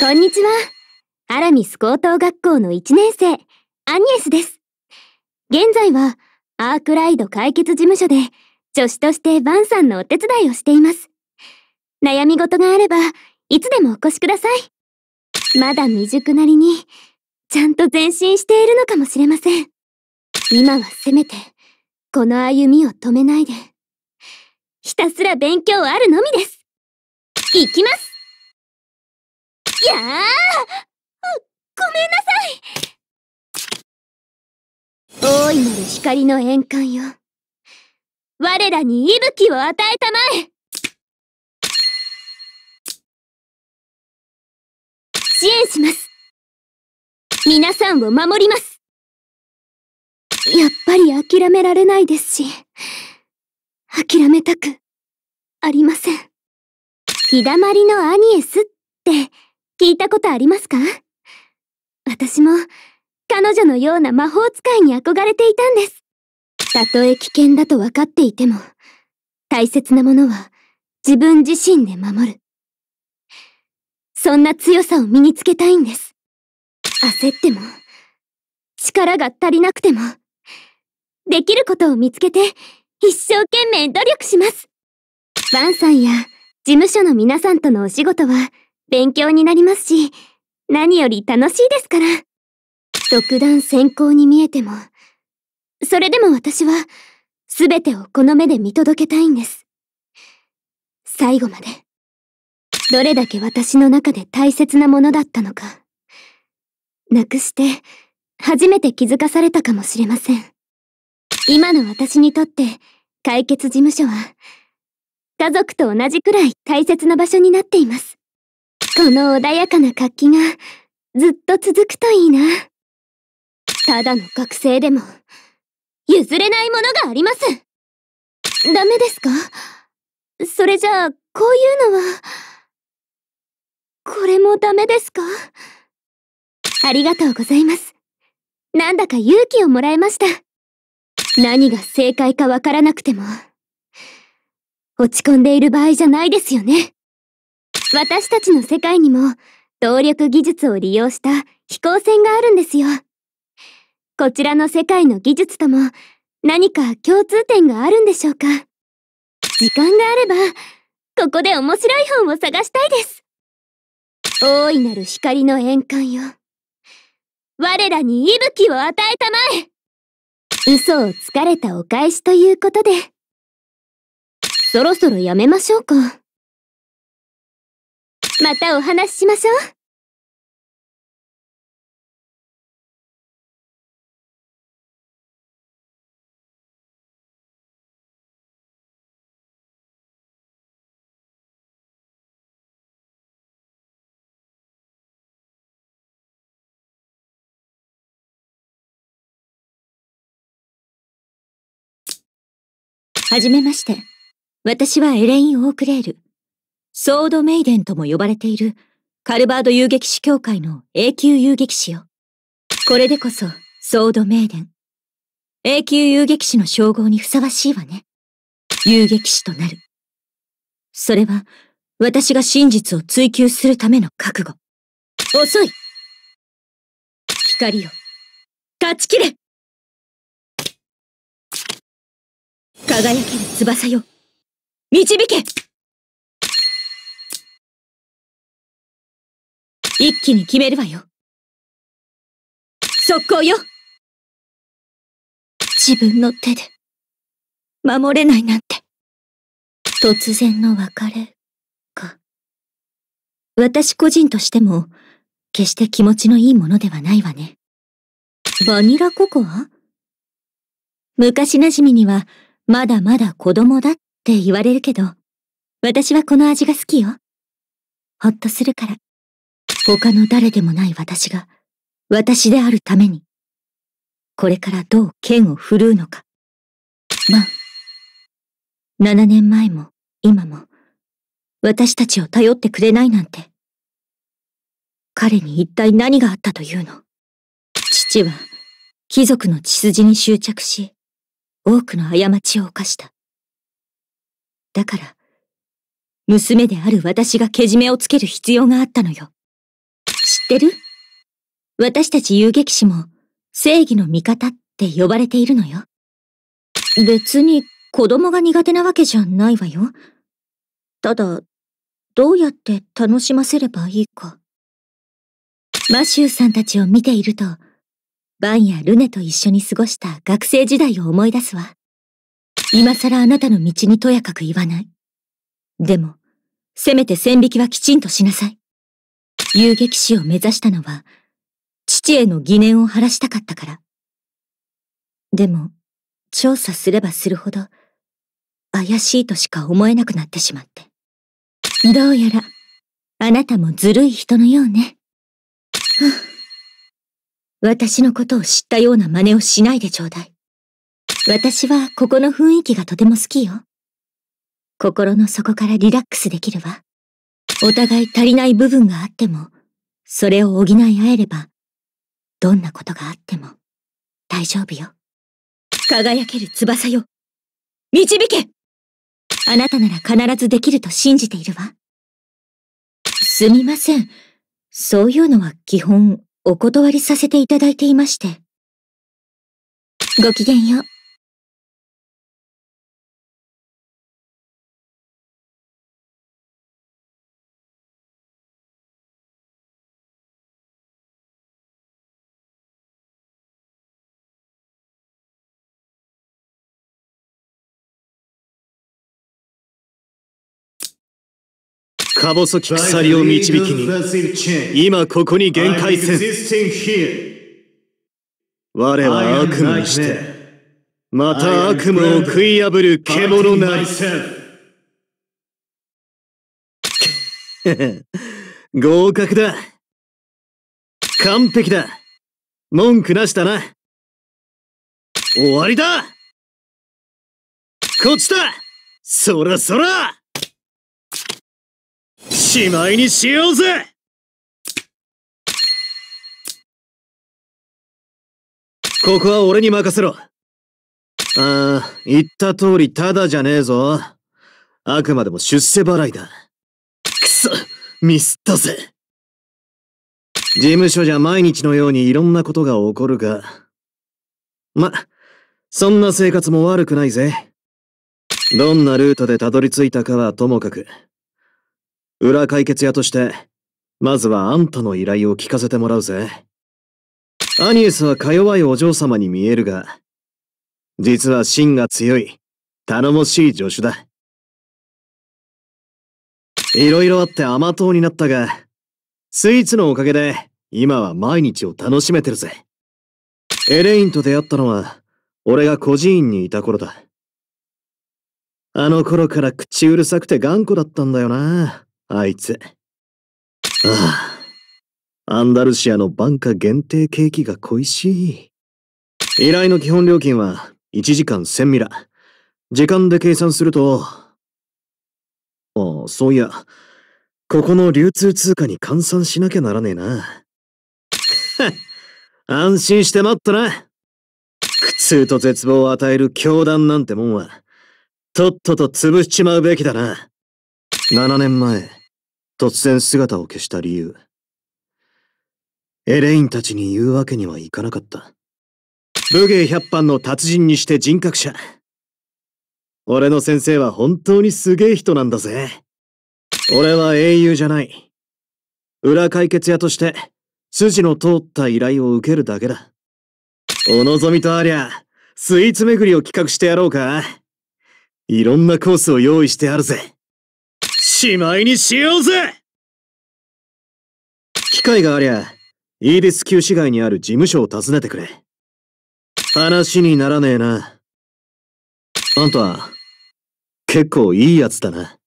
こんにちは。アラミス高等学校の1年生、アニエスです。現在は、アークライド解決事務所で、助手としてバンさんのお手伝いをしています。悩み事があれば、いつでもお越しください。まだ未熟なりに、ちゃんと前進しているのかもしれません。今はせめて、この歩みを止めないで、ひたすら勉強あるのみです。行きますやあごめんなさい大いなる光の円環よ我らに息吹を与えたまえ支援します皆さんを守りますやっぱり諦められないですし諦めたくありません日だまりのアニエスって聞いたことありますか私も彼女のような魔法使いに憧れていたんです。たとえ危険だと分かっていても、大切なものは自分自身で守る。そんな強さを身につけたいんです。焦っても、力が足りなくても、できることを見つけて一生懸命努力します。バンさんや事務所の皆さんとのお仕事は勉強になりますし、何より楽しいですから。独断専行に見えても、それでも私は、すべてをこの目で見届けたいんです。最後まで、どれだけ私の中で大切なものだったのか、なくして、初めて気づかされたかもしれません。今の私にとって、解決事務所は、家族と同じくらい大切な場所になっています。この穏やかな活気がずっと続くといいな。ただの学生でも譲れないものがあります。ダメですかそれじゃあ、こういうのは、これもダメですかありがとうございます。なんだか勇気をもらえました。何が正解かわからなくても、落ち込んでいる場合じゃないですよね。私たちの世界にも動力技術を利用した飛行船があるんですよ。こちらの世界の技術とも何か共通点があるんでしょうか時間があれば、ここで面白い本を探したいです。大いなる光の円環よ。我らに息吹を与えたまえ嘘をつかれたお返しということで。そろそろやめましょうか。またお話ししましょう。はじめまして。私はエレイン・オークレール。ソードメイデンとも呼ばれているカルバード遊撃士協会の永久遊撃士よ。これでこそソードメイデン。永久遊撃士の称号にふさわしいわね。遊撃士となる。それは私が真実を追求するための覚悟。遅い光よ。断ち切れ輝ける翼よ。導け一気に決めるわよ。速攻よ自分の手で、守れないなんて。突然の別れ、か。私個人としても、決して気持ちのいいものではないわね。バニラココア昔馴染みには、まだまだ子供だって言われるけど、私はこの味が好きよ。ほっとするから。他の誰でもない私が、私であるために、これからどう剣を振るうのか。まあ、7年前も今も、私たちを頼ってくれないなんて。彼に一体何があったというの父は、貴族の血筋に執着し、多くの過ちを犯した。だから、娘である私がけじめをつける必要があったのよ。知ってる私たち遊撃士も正義の味方って呼ばれているのよ。別に子供が苦手なわけじゃないわよ。ただ、どうやって楽しませればいいか。マシューさんたちを見ていると、バンやルネと一緒に過ごした学生時代を思い出すわ。今更あなたの道にとやかく言わない。でも、せめて線引きはきちんとしなさい。遊撃士を目指したのは、父への疑念を晴らしたかったから。でも、調査すればするほど、怪しいとしか思えなくなってしまって。どうやら、あなたもずるい人のようね。私のことを知ったような真似をしないでちょうだい。私はここの雰囲気がとても好きよ。心の底からリラックスできるわ。お互い足りない部分があっても、それを補い合えれば、どんなことがあっても、大丈夫よ。輝ける翼よ。導けあなたなら必ずできると信じているわ。すみません。そういうのは基本、お断りさせていただいていまして。ごきげんよう。か細き鎖を導きに今ここに限界線我は悪夢にしてまた悪夢を食い破る獣なり 合格だ完璧だ文句なしだな終わりだこっちだそらそらしまいにしようぜここは俺に任せろ。ああ、言った通りただじゃねえぞ。あくまでも出世払いだ。くそ、ミスったぜ。事務所じゃ毎日のようにいろんなことが起こるが。ま、そんな生活も悪くないぜ。どんなルートでたどり着いたかはともかく、裏解決屋として、まずはあんたの依頼を聞かせてもらうぜ。アニエスはか弱いお嬢様に見えるが、実は芯が強い、頼もしい助手だ。いろいろあって甘党になったが、スイーツのおかげで、今は毎日を楽しめてるぜ。エレインと出会ったのは、俺が孤児院にいた頃だ。あの頃から口うるさくて頑固だったんだよな。あいつ。ああ。アンダルシアのンカ限定ケーキが恋しい。依頼の基本料金は1時間1000ミラ。時間で計算すると、ああ、そういや、ここの流通通貨に換算しなきゃならねえな。安心して待ったな。苦痛と絶望を与える教団なんてもんは、とっとと潰しちまうべきだな。7年前、突然姿を消した理由。エレインたちに言うわけにはいかなかった。武芸百般の達人にして人格者。俺の先生は本当にすげえ人なんだぜ。俺は英雄じゃない。裏解決屋として、筋の通った依頼を受けるだけだ。お望みとありゃ、スイーツ巡りを企画してやろうか。いろんなコースを用意してあるぜ。しまいにしようぜ機会がありゃ、イービス旧市街にある事務所を訪ねてくれ。話にならねえな。あんた、結構いいやつだな。